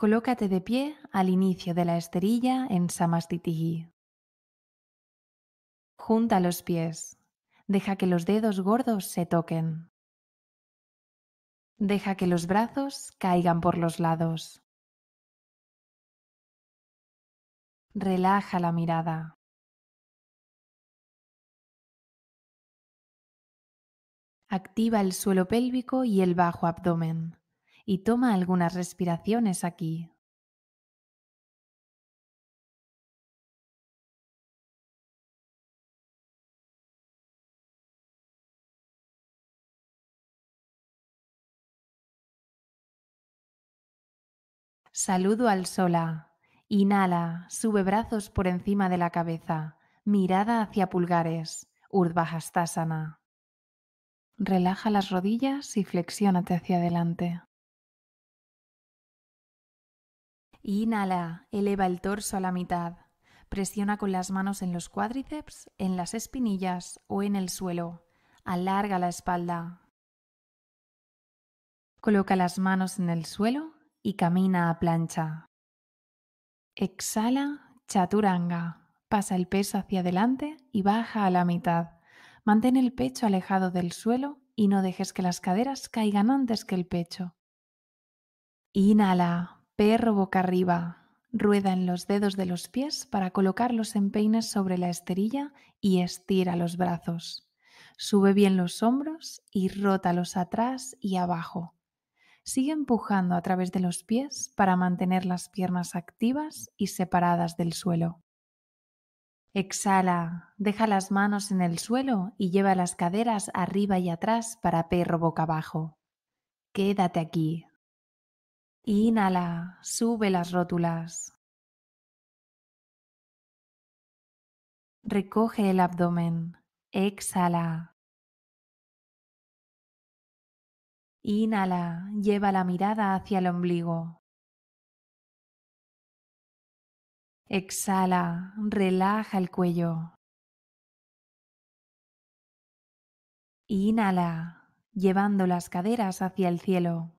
Colócate de pie al inicio de la esterilla en Samastitihi. Junta los pies. Deja que los dedos gordos se toquen. Deja que los brazos caigan por los lados. Relaja la mirada. Activa el suelo pélvico y el bajo abdomen y toma algunas respiraciones aquí. Saludo al sola. Inhala, sube brazos por encima de la cabeza, mirada hacia pulgares, Hastasana. Relaja las rodillas y flexiónate hacia adelante. Inhala, eleva el torso a la mitad. Presiona con las manos en los cuádriceps, en las espinillas o en el suelo. Alarga la espalda. Coloca las manos en el suelo y camina a plancha. Exhala, chaturanga. Pasa el peso hacia adelante y baja a la mitad. Mantén el pecho alejado del suelo y no dejes que las caderas caigan antes que el pecho. Inhala, Perro boca arriba. Rueda en los dedos de los pies para colocar los empeines sobre la esterilla y estira los brazos. Sube bien los hombros y rótalos atrás y abajo. Sigue empujando a través de los pies para mantener las piernas activas y separadas del suelo. Exhala, deja las manos en el suelo y lleva las caderas arriba y atrás para perro boca abajo. Quédate aquí, Inhala, sube las rótulas. Recoge el abdomen. Exhala. Inhala, lleva la mirada hacia el ombligo. Exhala, relaja el cuello. Inhala, llevando las caderas hacia el cielo.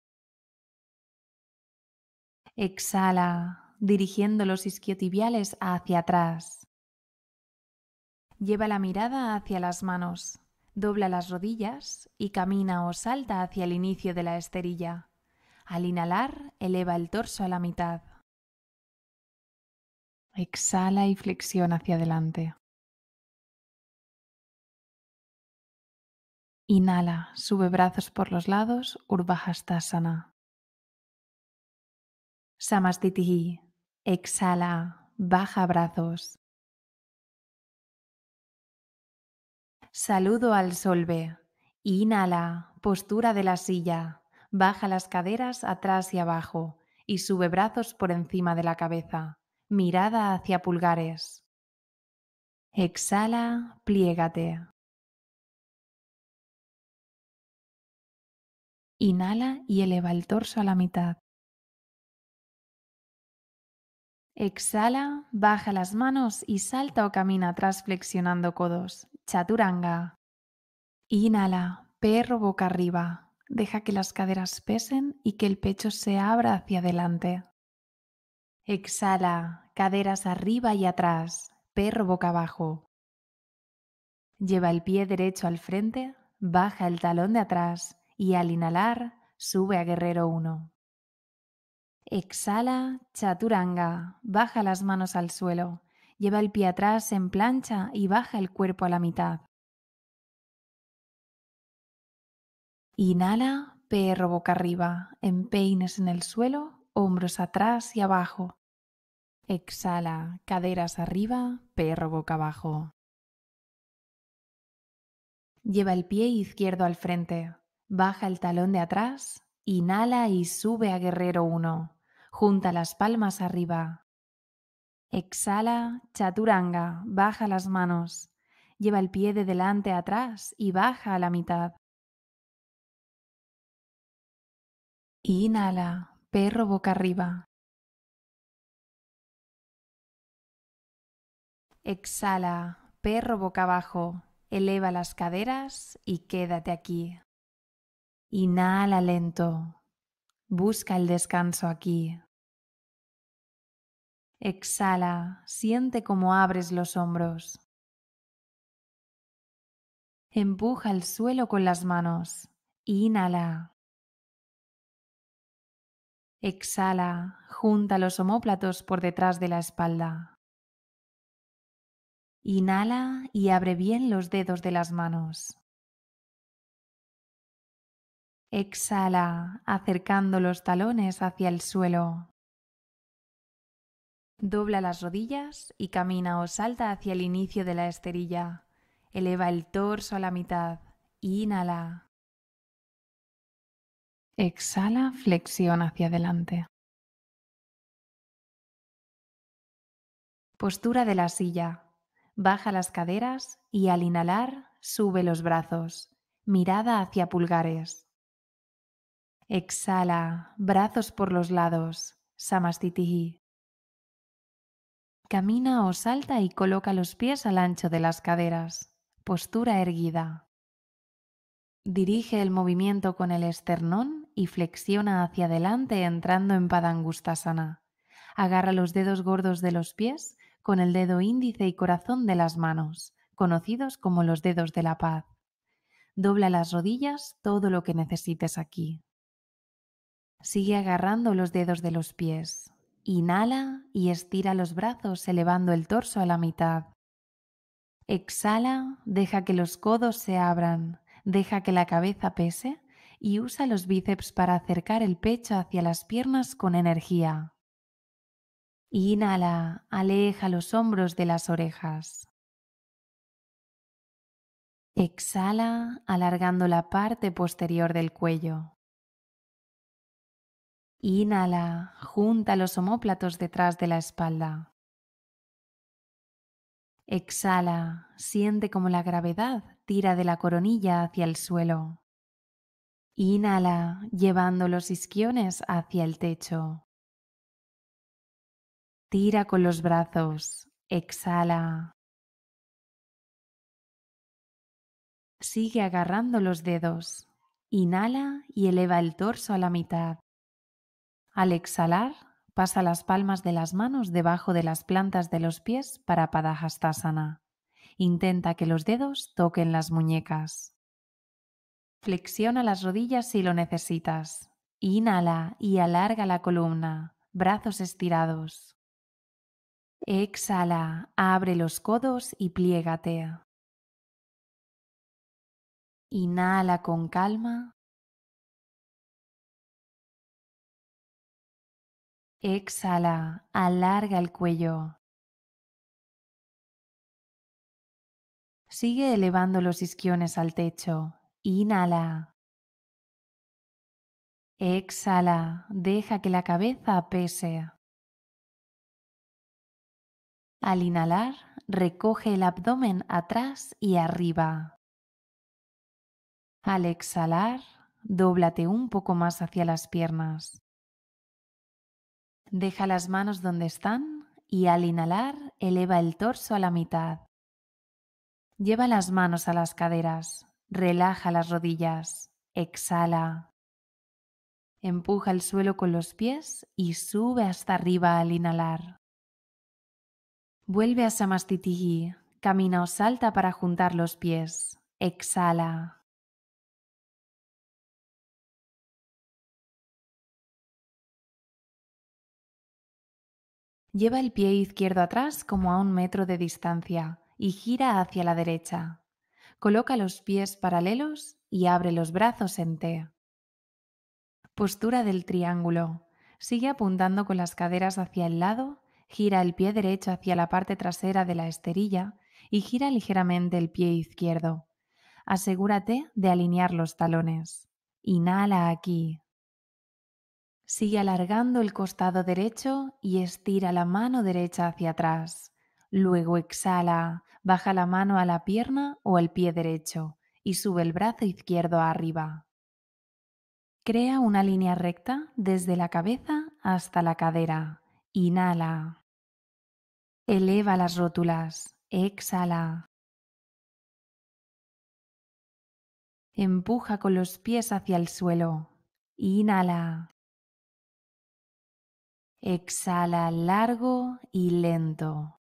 Exhala, dirigiendo los isquiotibiales hacia atrás. Lleva la mirada hacia las manos, dobla las rodillas y camina o salta hacia el inicio de la esterilla. Al inhalar, eleva el torso a la mitad. Exhala y flexiona hacia adelante. Inhala, sube brazos por los lados, sana Samastiti. Exhala, baja brazos. Saludo al solve. Inhala, postura de la silla. Baja las caderas atrás y abajo y sube brazos por encima de la cabeza. Mirada hacia pulgares. Exhala, pliégate. Inhala y eleva el torso a la mitad. Exhala, baja las manos y salta o camina atrás flexionando codos. Chaturanga. Inhala, perro boca arriba. Deja que las caderas pesen y que el pecho se abra hacia adelante. Exhala, caderas arriba y atrás, perro boca abajo. Lleva el pie derecho al frente, baja el talón de atrás y al inhalar sube a guerrero 1. Exhala, chaturanga, baja las manos al suelo, lleva el pie atrás en plancha y baja el cuerpo a la mitad. Inhala, perro boca arriba, empeines en el suelo, hombros atrás y abajo. Exhala, caderas arriba, perro boca abajo. Lleva el pie izquierdo al frente, baja el talón de atrás, inhala y sube a guerrero 1. Junta las palmas arriba. Exhala, chaturanga, baja las manos. Lleva el pie de delante atrás y baja a la mitad. Inhala, perro boca arriba. Exhala, perro boca abajo. Eleva las caderas y quédate aquí. Inhala lento. Busca el descanso aquí. Exhala, siente cómo abres los hombros. Empuja el suelo con las manos. Inhala. Exhala, junta los omóplatos por detrás de la espalda. Inhala y abre bien los dedos de las manos. Exhala, acercando los talones hacia el suelo. Dobla las rodillas y camina o salta hacia el inicio de la esterilla. Eleva el torso a la mitad. Inhala. Exhala, flexión hacia adelante. Postura de la silla. Baja las caderas y al inhalar sube los brazos. Mirada hacia pulgares. Exhala, brazos por los lados. Samastitihi. Camina o salta y coloca los pies al ancho de las caderas. Postura erguida. Dirige el movimiento con el esternón y flexiona hacia adelante entrando en Padangustasana. Agarra los dedos gordos de los pies con el dedo índice y corazón de las manos, conocidos como los dedos de la paz. Dobla las rodillas todo lo que necesites aquí. Sigue agarrando los dedos de los pies. Inhala y estira los brazos elevando el torso a la mitad. Exhala, deja que los codos se abran, deja que la cabeza pese y usa los bíceps para acercar el pecho hacia las piernas con energía. Inhala, aleja los hombros de las orejas. Exhala alargando la parte posterior del cuello. Inhala, junta los omóplatos detrás de la espalda. Exhala, siente como la gravedad tira de la coronilla hacia el suelo. Inhala, llevando los isquiones hacia el techo. Tira con los brazos, exhala. Sigue agarrando los dedos. Inhala y eleva el torso a la mitad. Al exhalar, pasa las palmas de las manos debajo de las plantas de los pies para Padahastasana. Intenta que los dedos toquen las muñecas. Flexiona las rodillas si lo necesitas. Inhala y alarga la columna, brazos estirados. Exhala, abre los codos y pliégate. Inhala con calma Exhala, alarga el cuello. Sigue elevando los isquiones al techo. Inhala. Exhala, deja que la cabeza pese. Al inhalar, recoge el abdomen atrás y arriba. Al exhalar, dóblate un poco más hacia las piernas. Deja las manos donde están y al inhalar eleva el torso a la mitad. Lleva las manos a las caderas, relaja las rodillas, exhala. Empuja el suelo con los pies y sube hasta arriba al inhalar. Vuelve a Samastitihi, camina o salta para juntar los pies, exhala. Lleva el pie izquierdo atrás como a un metro de distancia y gira hacia la derecha. Coloca los pies paralelos y abre los brazos en T. Postura del triángulo. Sigue apuntando con las caderas hacia el lado, gira el pie derecho hacia la parte trasera de la esterilla y gira ligeramente el pie izquierdo. Asegúrate de alinear los talones. Inhala aquí. Sigue alargando el costado derecho y estira la mano derecha hacia atrás. Luego exhala, baja la mano a la pierna o el pie derecho y sube el brazo izquierdo arriba. Crea una línea recta desde la cabeza hasta la cadera. Inhala. Eleva las rótulas. Exhala. Empuja con los pies hacia el suelo. Inhala. Exhala largo y lento.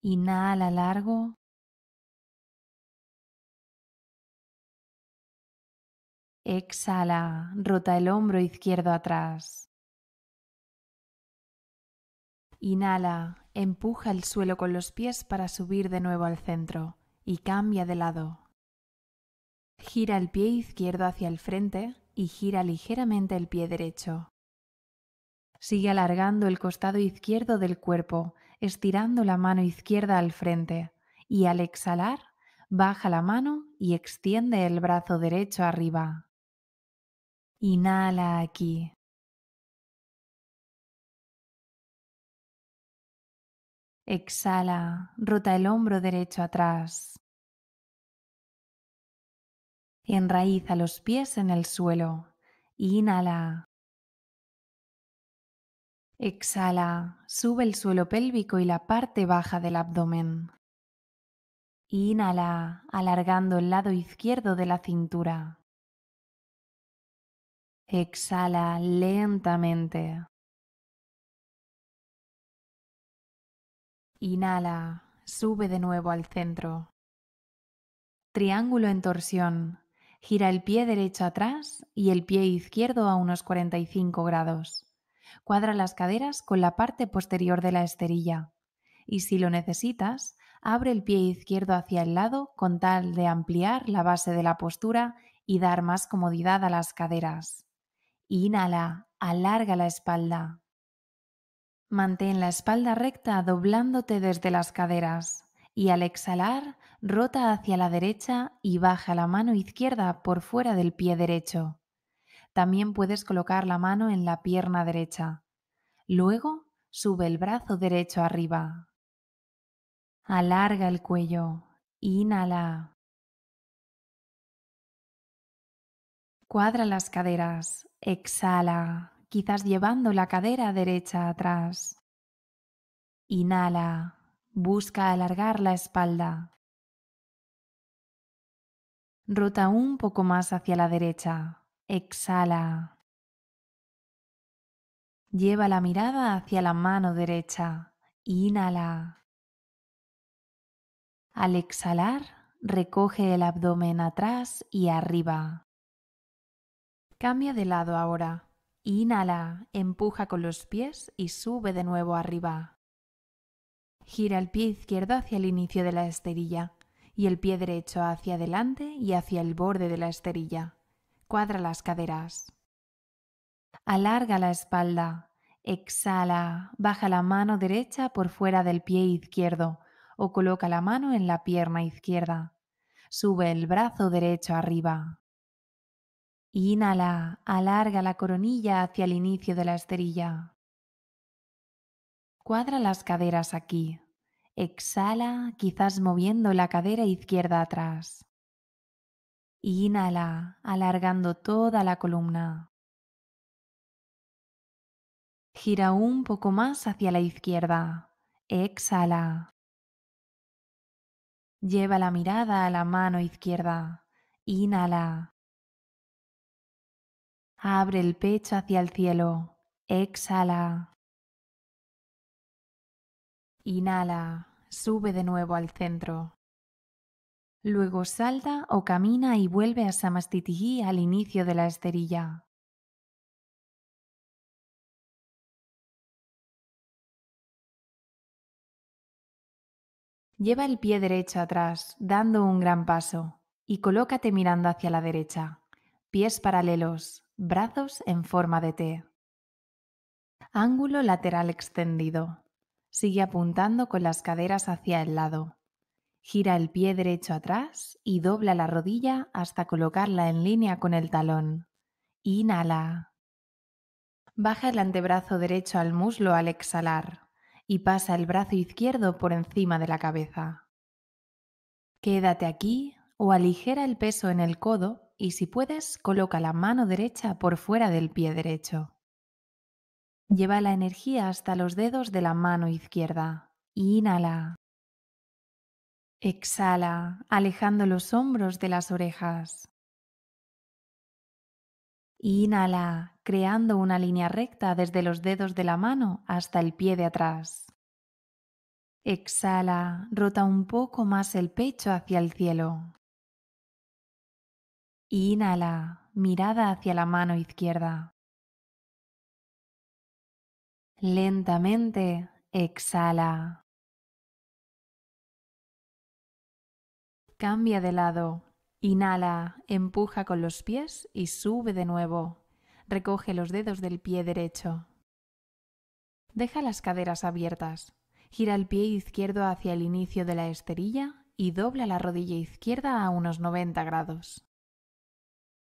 Inhala largo. Exhala, rota el hombro izquierdo atrás. Inhala, empuja el suelo con los pies para subir de nuevo al centro y cambia de lado. Gira el pie izquierdo hacia el frente y gira ligeramente el pie derecho. Sigue alargando el costado izquierdo del cuerpo, estirando la mano izquierda al frente y al exhalar, baja la mano y extiende el brazo derecho arriba. Inhala aquí. Exhala, rota el hombro derecho atrás. Enraíza los pies en el suelo. Inhala. Exhala, sube el suelo pélvico y la parte baja del abdomen. Inhala, alargando el lado izquierdo de la cintura. Exhala lentamente. Inhala, sube de nuevo al centro. Triángulo en torsión. Gira el pie derecho atrás y el pie izquierdo a unos 45 grados. Cuadra las caderas con la parte posterior de la esterilla. Y si lo necesitas, abre el pie izquierdo hacia el lado con tal de ampliar la base de la postura y dar más comodidad a las caderas. Inhala, alarga la espalda. Mantén la espalda recta doblándote desde las caderas y al exhalar rota hacia la derecha y baja la mano izquierda por fuera del pie derecho. También puedes colocar la mano en la pierna derecha. Luego, sube el brazo derecho arriba. Alarga el cuello. Inhala. Cuadra las caderas. Exhala, quizás llevando la cadera derecha atrás. Inhala. Busca alargar la espalda. Rota un poco más hacia la derecha. Exhala. Lleva la mirada hacia la mano derecha. Inhala. Al exhalar, recoge el abdomen atrás y arriba. Cambia de lado ahora. Inhala, empuja con los pies y sube de nuevo arriba. Gira el pie izquierdo hacia el inicio de la esterilla y el pie derecho hacia adelante y hacia el borde de la esterilla. Cuadra las caderas. Alarga la espalda. Exhala. Baja la mano derecha por fuera del pie izquierdo o coloca la mano en la pierna izquierda. Sube el brazo derecho arriba. Inhala, alarga la coronilla hacia el inicio de la esterilla. Cuadra las caderas aquí. Exhala, quizás moviendo la cadera izquierda atrás. Inhala, alargando toda la columna. Gira un poco más hacia la izquierda. Exhala. Lleva la mirada a la mano izquierda. Inhala. Abre el pecho hacia el cielo. Exhala. Inhala, sube de nuevo al centro. Luego salta o camina y vuelve a Samastitihi al inicio de la esterilla. Lleva el pie derecho atrás, dando un gran paso, y colócate mirando hacia la derecha. Pies paralelos, brazos en forma de T. Ángulo lateral extendido. Sigue apuntando con las caderas hacia el lado. Gira el pie derecho atrás y dobla la rodilla hasta colocarla en línea con el talón. Inhala. Baja el antebrazo derecho al muslo al exhalar y pasa el brazo izquierdo por encima de la cabeza. Quédate aquí o aligera el peso en el codo y si puedes coloca la mano derecha por fuera del pie derecho. Lleva la energía hasta los dedos de la mano izquierda. Inhala. Exhala, alejando los hombros de las orejas. Inhala, creando una línea recta desde los dedos de la mano hasta el pie de atrás. Exhala, rota un poco más el pecho hacia el cielo. Inhala, mirada hacia la mano izquierda. Lentamente exhala. Cambia de lado. Inhala, empuja con los pies y sube de nuevo. Recoge los dedos del pie derecho. Deja las caderas abiertas. Gira el pie izquierdo hacia el inicio de la esterilla y dobla la rodilla izquierda a unos 90 grados.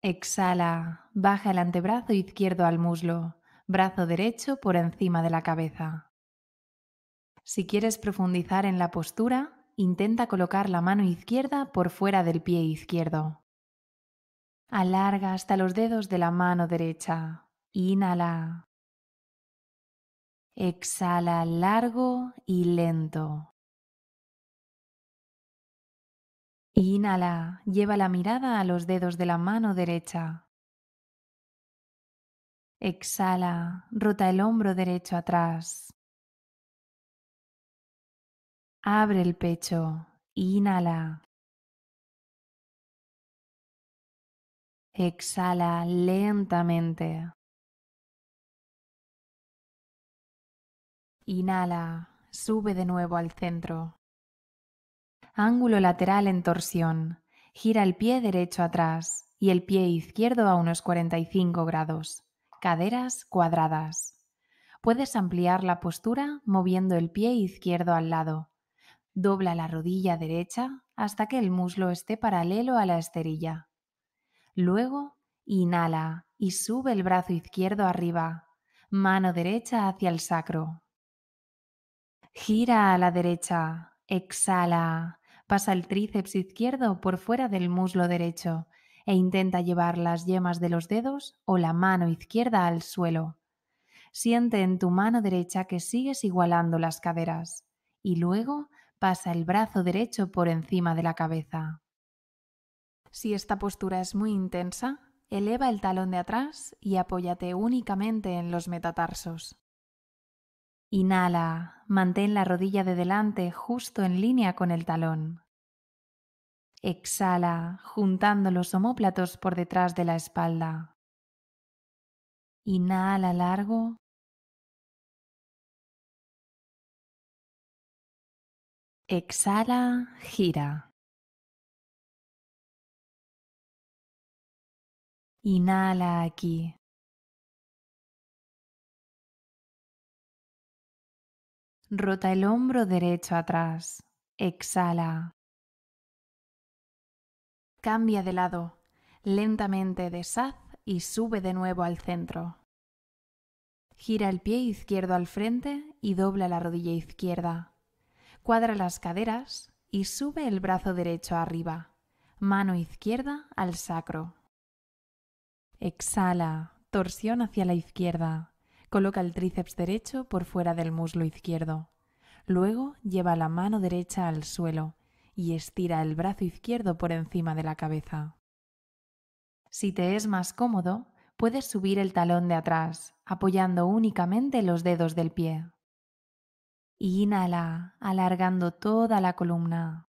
Exhala, baja el antebrazo izquierdo al muslo brazo derecho por encima de la cabeza. Si quieres profundizar en la postura, intenta colocar la mano izquierda por fuera del pie izquierdo. Alarga hasta los dedos de la mano derecha. Inhala. Exhala largo y lento. Inhala, lleva la mirada a los dedos de la mano derecha. Exhala, rota el hombro derecho atrás. Abre el pecho, inhala. Exhala lentamente. Inhala, sube de nuevo al centro. Ángulo lateral en torsión. Gira el pie derecho atrás y el pie izquierdo a unos 45 grados caderas cuadradas. Puedes ampliar la postura moviendo el pie izquierdo al lado. Dobla la rodilla derecha hasta que el muslo esté paralelo a la esterilla. Luego, inhala y sube el brazo izquierdo arriba, mano derecha hacia el sacro. Gira a la derecha, exhala, pasa el tríceps izquierdo por fuera del muslo derecho e intenta llevar las yemas de los dedos o la mano izquierda al suelo. Siente en tu mano derecha que sigues igualando las caderas y luego pasa el brazo derecho por encima de la cabeza. Si esta postura es muy intensa, eleva el talón de atrás y apóyate únicamente en los metatarsos. Inhala, mantén la rodilla de delante justo en línea con el talón. Exhala juntando los homóplatos por detrás de la espalda. Inhala largo. Exhala, gira. Inhala aquí. Rota el hombro derecho atrás. Exhala. Cambia de lado, lentamente deshaz y sube de nuevo al centro. Gira el pie izquierdo al frente y dobla la rodilla izquierda. Cuadra las caderas y sube el brazo derecho arriba, mano izquierda al sacro. Exhala, torsión hacia la izquierda. Coloca el tríceps derecho por fuera del muslo izquierdo. Luego lleva la mano derecha al suelo y estira el brazo izquierdo por encima de la cabeza. Si te es más cómodo, puedes subir el talón de atrás, apoyando únicamente los dedos del pie. Inhala, alargando toda la columna.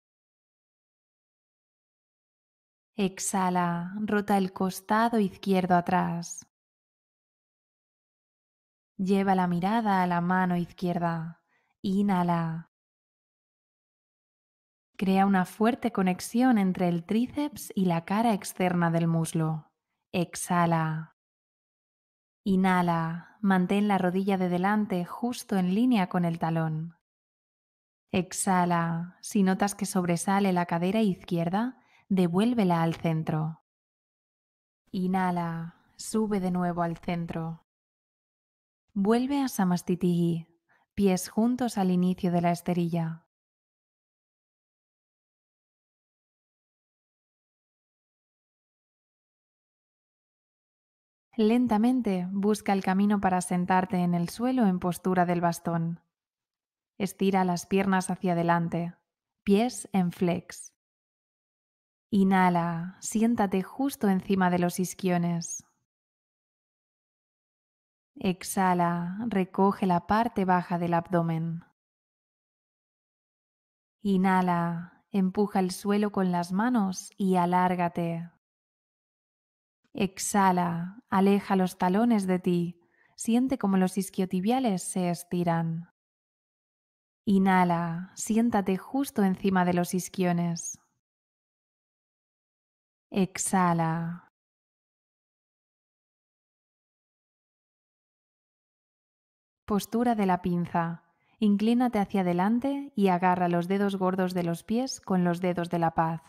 Exhala, rota el costado izquierdo atrás. Lleva la mirada a la mano izquierda. Inhala, Crea una fuerte conexión entre el tríceps y la cara externa del muslo. Exhala. Inhala. Mantén la rodilla de delante justo en línea con el talón. Exhala. Si notas que sobresale la cadera izquierda, devuélvela al centro. Inhala. Sube de nuevo al centro. Vuelve a Samastitihi, pies juntos al inicio de la esterilla. Lentamente busca el camino para sentarte en el suelo en postura del bastón. Estira las piernas hacia adelante, pies en flex. Inhala, siéntate justo encima de los isquiones. Exhala, recoge la parte baja del abdomen. Inhala, empuja el suelo con las manos y alárgate. Exhala, aleja los talones de ti, siente como los isquiotibiales se estiran. Inhala, siéntate justo encima de los isquiones. Exhala, Postura de la pinza. Inclínate hacia adelante y agarra los dedos gordos de los pies con los dedos de la paz.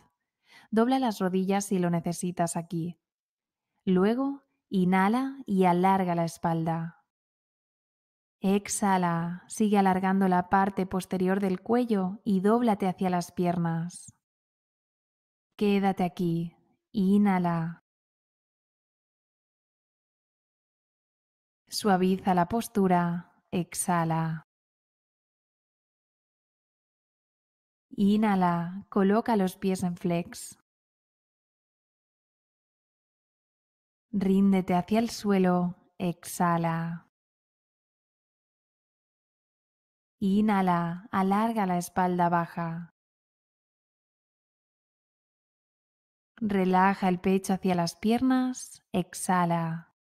Dobla las rodillas si lo necesitas aquí. Luego, inhala y alarga la espalda. Exhala, sigue alargando la parte posterior del cuello y dóblate hacia las piernas. Quédate aquí. Inhala. Suaviza la postura. Exhala. Inhala. Coloca los pies en flex. Ríndete hacia el suelo, exhala. Inhala, alarga la espalda baja. Relaja el pecho hacia las piernas, exhala.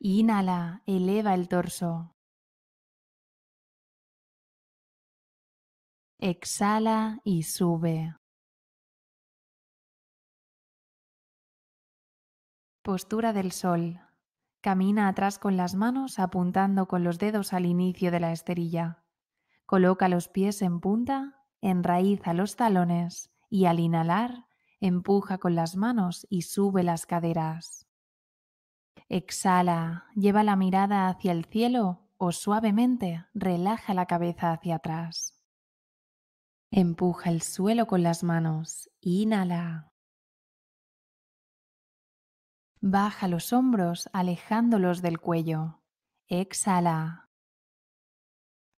Inhala, eleva el torso. Exhala y sube. Postura del sol. Camina atrás con las manos apuntando con los dedos al inicio de la esterilla. Coloca los pies en punta, enraíza los talones y al inhalar, empuja con las manos y sube las caderas. Exhala, lleva la mirada hacia el cielo o suavemente relaja la cabeza hacia atrás. Empuja el suelo con las manos, inhala Baja los hombros alejándolos del cuello. Exhala.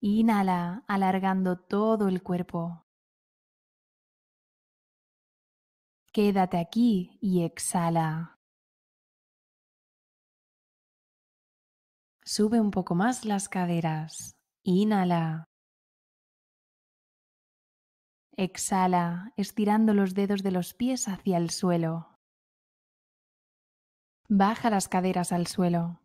Inhala alargando todo el cuerpo. Quédate aquí y exhala. Sube un poco más las caderas. Inhala. Exhala, estirando los dedos de los pies hacia el suelo. Baja las caderas al suelo.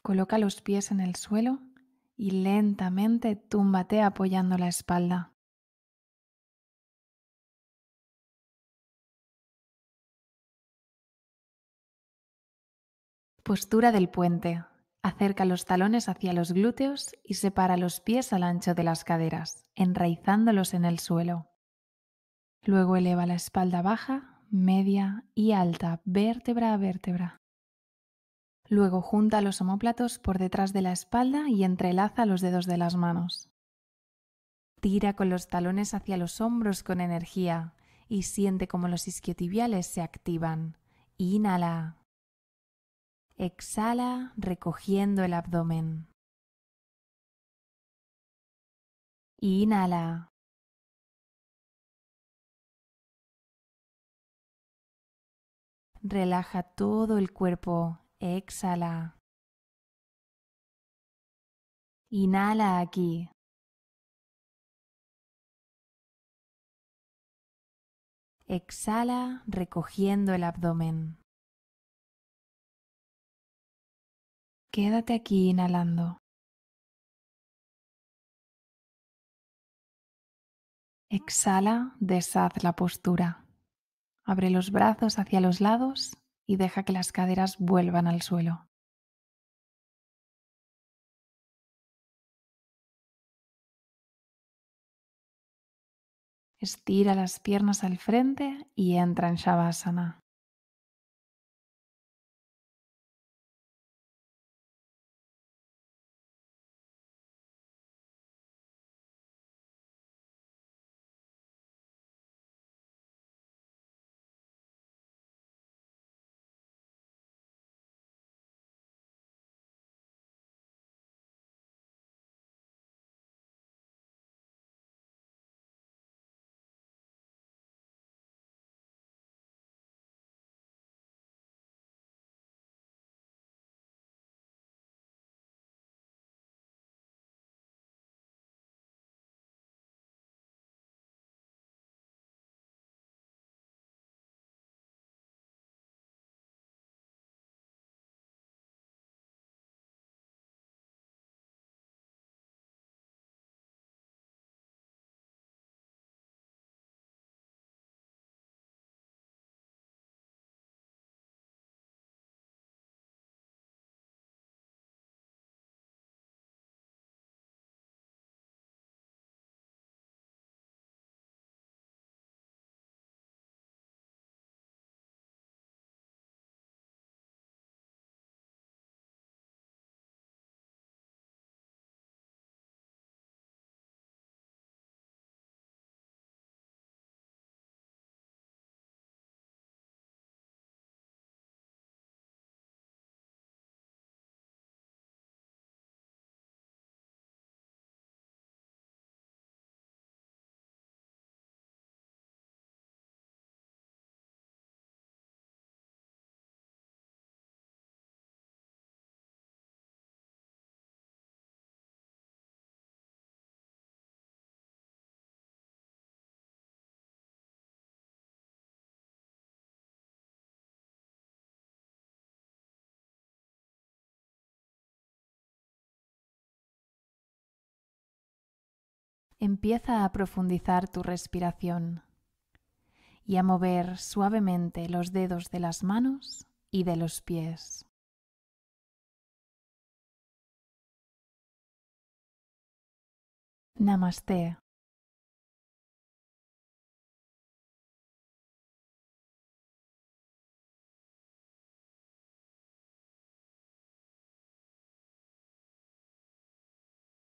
Coloca los pies en el suelo y lentamente túmbate apoyando la espalda. Postura del puente. Acerca los talones hacia los glúteos y separa los pies al ancho de las caderas, enraizándolos en el suelo. Luego eleva la espalda baja, media y alta, vértebra a vértebra. Luego junta los omóplatos por detrás de la espalda y entrelaza los dedos de las manos. Tira con los talones hacia los hombros con energía y siente como los isquiotibiales se activan. Inhala. Exhala recogiendo el abdomen. Inhala. relaja todo el cuerpo, exhala. Inhala aquí. Exhala recogiendo el abdomen. Quédate aquí inhalando. Exhala, deshaz la postura. Abre los brazos hacia los lados y deja que las caderas vuelvan al suelo. Estira las piernas al frente y entra en Shavasana. empieza a profundizar tu respiración y a mover suavemente los dedos de las manos y de los pies. Namaste.